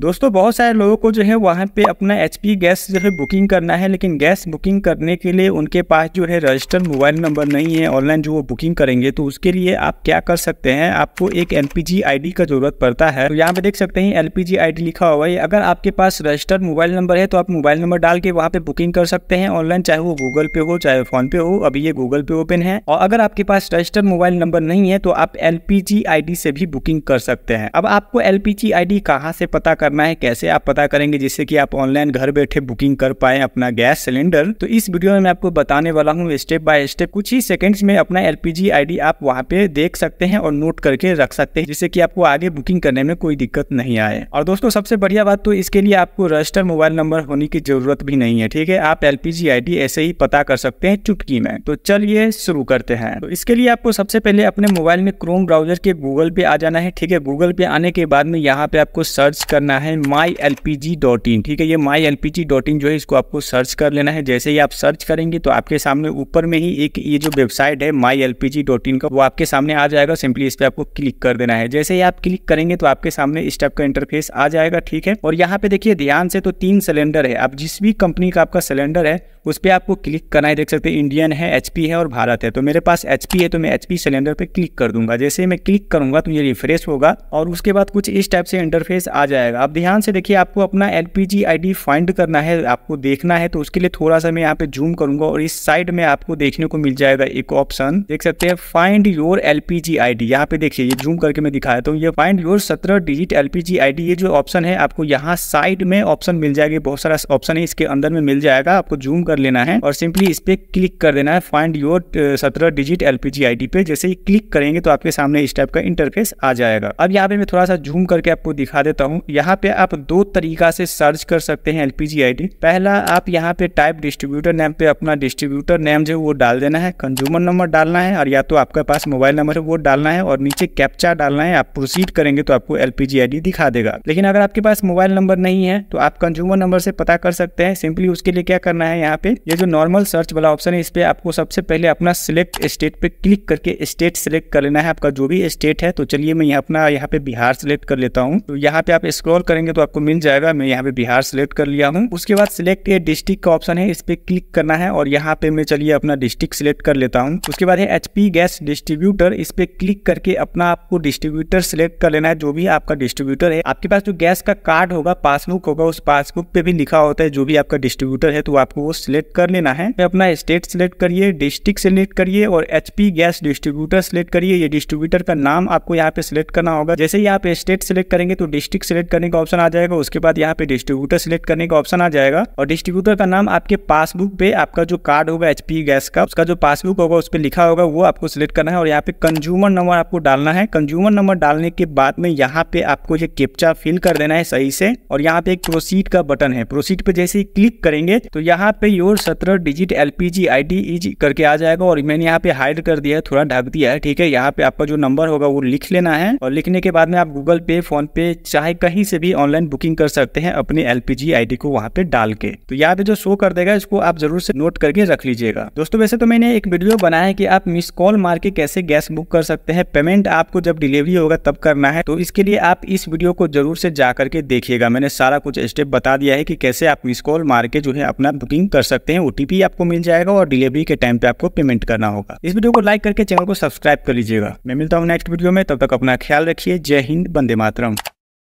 दोस्तों बहुत सारे लोगों को जो है वहाँ पे अपना एच गैस जो है बुकिंग करना है लेकिन गैस बुकिंग करने के लिए उनके पास जो है रजिस्टर्ड मोबाइल नंबर नहीं है ऑनलाइन जो वो बुकिंग करेंगे तो उसके लिए आप क्या कर सकते हैं आपको एक एल पी का जरूरत पड़ता है तो यहाँ पे देख सकते हैं एल पी लिखा हुआ है अगर आपके पास रजिस्टर्ड मोबाइल नंबर है तो आप मोबाइल नंबर डाल के वहाँ पे बुकिंग कर सकते हैं ऑनलाइन चाहे वो गूगल पे हो चाहे फोन पे हो अभी ये गूगल पे ओपन है और अगर आपके पास रजिस्टर्ड मोबाइल नंबर नहीं है तो आप एल पी से भी बुकिंग कर सकते हैं अब आपको एल पी कहाँ से पता कर करना है कैसे आप पता करेंगे जिससे कि आप ऑनलाइन घर बैठे बुकिंग कर पाए अपना गैस सिलेंडर तो इस वीडियो में मैं आपको बताने वाला हूँ स्टेप बाय स्टेप कुछ ही सेकंड्स में अपना एलपीजी आईडी आप वहाँ पे देख सकते हैं और नोट करके रख सकते हैं जिससे की आपको आगे बुकिंग करने में कोई दिक्कत नहीं आए और दोस्तों सबसे बढ़िया बात तो इसके लिए आपको रजिस्टर मोबाइल नंबर होने की जरूरत भी नहीं है ठीक है आप एलपीजी आईडी ऐसे ही पता कर सकते हैं चुटकी में तो चलिए शुरू करते हैं तो इसके लिए आपको सबसे पहले अपने मोबाइल में क्रोम ब्राउजर के गूगल पे आ जाना है ठीक है गूगल पे आने के बाद में यहाँ पे आपको सर्च करना है my L P G dot in ठीक है ये my L P G dot in जो है इसको आपको सर्च कर लेना है जैसे ही आप सर्च करेंगे तो आपके सामने ऊपर में ही एक ये जो वेबसाइट है my L P G dot in का वो आपके सामने आ जाएगा सिंपली इस पर आपको क्लिक कर देना है जैसे ही आप क्लिक करेंगे तो आपके सामने इस टाइप का इंटरफेस आ जाएगा ठीक है और यहाँ पे देखिए ध्यान से तो तीन सिलेंडर है आप जिस भी कंपनी का आपका सिलेंडर है उस पर आपको क्लिक करना है देख सकते हैं इंडियन है एच है और भारत है तो मेरे पास एच है तो मैं एच सिलेंडर पर क्लिक कर दूंगा जैसे मैं क्लिक करूंगा तो ये रिफ्रेश होगा और उसके बाद कुछ इस टाइप से इंटरफेस आ जाएगा अब ध्यान से देखिए आपको अपना एल पी फाइंड करना है आपको देखना है तो उसके लिए थोड़ा सा मैं यहाँ पे जूम करूंगा और इस साइड में आपको देखने को मिल जाएगा एक ऑप्शन देख सकते हैं find your L P G I D यहाँ पे देखिए ये जूम करके मैं दिखाया तो ये फाइंड योर सत्रह digit L P G I D ये जो ऑप्शन है आपको यहाँ साइड में ऑप्शन मिल जाएगी बहुत सारा ऑप्शन है इसके अंदर में मिल जाएगा आपको जूम कर लेना है और सिंपली इस पे क्लिक कर देना है फाइंड योर सत्रह digit L P G I D पे जैसे ही क्लिक करेंगे तो आपके सामने इस टाइप का इंटरफेस आ जाएगा अब यहाँ पे मैं थोड़ा सा जूम करके आपको दिखा देता हूँ यहाँ यहाँ पे आप दो तरीका से सर्च कर सकते हैं एलपीजी आईडी पहला आप यहाँ पे टाइप डिस्ट्रीब्यूटर नेम पे अपना डिस्ट्रीब्यूटर नेम जो वो डाल देना है कंज्यूमर नंबर डालना है और या तो आपके पास मोबाइल नंबर है वो डालना है और नीचे कैप्चा डालना है आप प्रोसीड करेंगे तो आपको एलपीजी आई दिखा देगा लेकिन अगर आपके पास मोबाइल नंबर नहीं है तो आप कंज्यूमर नंबर से पता कर सकते हैं सिंपली उसके लिए क्या करना है यहाँ पे ये जो नॉर्मल सर्च वाला ऑप्शन है इस पे आपको सबसे पहले अपना सिलेक्ट स्टेट पे क्लिक करके स्टेट सिलेक्ट कर लेना है आपका जो भी स्टेट है तो चलिए मैं अपना यहाँ पे बिहार सिलेक्ट कर लेता हूँ तो यहाँ पे आप स्क्रॉल स्क्रॉल करेंगे तो आपको मिल जाएगा मैं यहाँ पे बिहार सेलेक्ट कर लिया हूँ उसके बाद सिलेक्ट ये डिस्ट्रिक्ट का ऑप्शन है इस पर क्लिक करना है और यहाँ पे मैं चलिए अपना डिस्ट्रिक्ट सिलेक्ट कर लेता हूँ उसके बाद है एचपी गैस डिस्ट्रीब्यूटर इस पर क्लिक करके अपना आपको डिस्ट्रीब्यूटर सिलेक्ट कर लेना है जो भी आपका डिस्ट्रीब्यूटर है आपके पास जो गैस का कार्ड होगा पासबुक होगा उस पासबुक पे भी लिखा होता है जो भी आपका डिस्ट्रीब्यूटर है तो आपको वो सिलेक्ट कर लेना है अपना स्टेट सिलेक्ट करिए डिस्ट्रिक्ट सिलेक्ट करिए और एचपी गैस डिस्ट्रीब्यूटर सिलेक्ट करिए ये डिस्ट्रीब्यूटर का नाम आपको यहाँ पे सिलेक्ट करना होगा जैसे ही आप स्टेट सिलेक्ट करेंगे तो डिस्ट्रिक्ट सिलेक्ट करने का ऑप्शन आ जाएगा उसके बाद यहाँ पे डिस्ट्रीब्यूटर सिलेक्ट करने का ऑप्शन आ जाएगा और डिस्ट्रीब्यूटर का नाम आपके पासबुक पे आपका जो कार्ड होगा एचपी गैस का उसका जो पासबुक होगा उस पर लिखा होगा वो आपको सिलेक्ट करना है और यहाँ पे कंज्यूमर नंबर आपको डालना है कंज्यूमर नंबर डालने के बाद में यहाँ पे आपको ये केप्चा फिल कर देना है सही से और यहाँ पे एक प्रोसीड का बटन है प्रोसीड पे जैसे ही क्लिक करेंगे तो यहाँ पे योर सत्रह डिजिट एलपीजी आईडी इज करके आ जाएगा और मैंने यहाँ पे हाइड कर दिया है थोड़ा ढक दिया है ठीक है यहाँ पे आपका जो नंबर होगा वो लिख लेना है और लिखने के बाद में आप गूगल पे फोन पे चाहे कहीं से भी ऑनलाइन बुकिंग कर सकते हैं अपने एल पी को वहाँ पे डाल के तो यहाँ पे जो शो कर देगा इसको आप जरूर से नोट करके रख लीजिएगा दोस्तों वैसे तो मैंने एक वीडियो बनाया है आप मिस कॉल मार के कैसे गैस बुक कर सकते हैं पेमेंट आपको जब डिलीवरी होगा तब करना है तो इसके लिए आप इस वीडियो को जरूर से जा करके देखिएगा मैंने सारा कुछ स्टेप बता दिया है कि कैसे आप मिस कॉल मार के जो है अपना बुकिंग कर सकते हैं ओटीपी आपको मिल जाएगा और डिलीवरी के टाइम पे आपको पेमेंट करना होगा इस वीडियो को लाइक करके चैनल को सब्सक्राइब कर लीजिएगा मैं मिलता हूँ नेक्स्ट वीडियो में तब तक अपना ख्याल रखिए जय हिंद बंदे मातरम